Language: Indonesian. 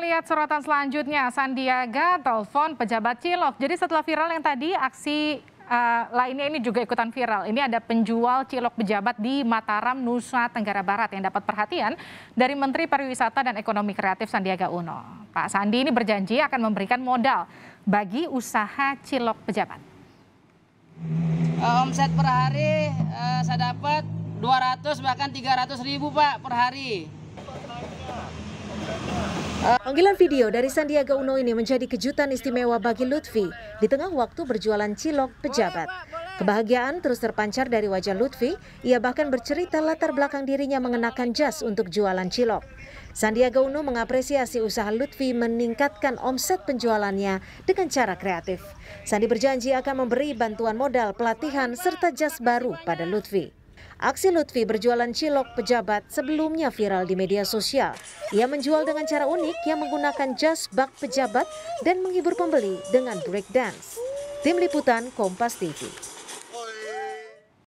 lihat sorotan selanjutnya, Sandiaga telepon pejabat Cilok. Jadi setelah viral yang tadi, aksi uh, lainnya ini juga ikutan viral. Ini ada penjual Cilok pejabat di Mataram, Nusa Tenggara Barat yang dapat perhatian dari Menteri Pariwisata dan Ekonomi Kreatif Sandiaga Uno. Pak Sandi ini berjanji akan memberikan modal bagi usaha Cilok pejabat. Eh, omset per hari eh, saya dapat 200 bahkan 300 ribu Pak per hari. Panggilan video dari Sandiaga Uno ini menjadi kejutan istimewa bagi Lutfi di tengah waktu berjualan cilok pejabat. Kebahagiaan terus terpancar dari wajah Lutfi, ia bahkan bercerita latar belakang dirinya mengenakan jas untuk jualan cilok. Sandiaga Uno mengapresiasi usaha Lutfi meningkatkan omset penjualannya dengan cara kreatif. Sandi berjanji akan memberi bantuan modal pelatihan serta jas baru pada Lutfi. Aksi Lutfi berjualan cilok pejabat sebelumnya viral di media sosial. Ia menjual dengan cara unik yang menggunakan jas bak pejabat dan menghibur pembeli dengan breakdance. Tim Liputan Kompas TV.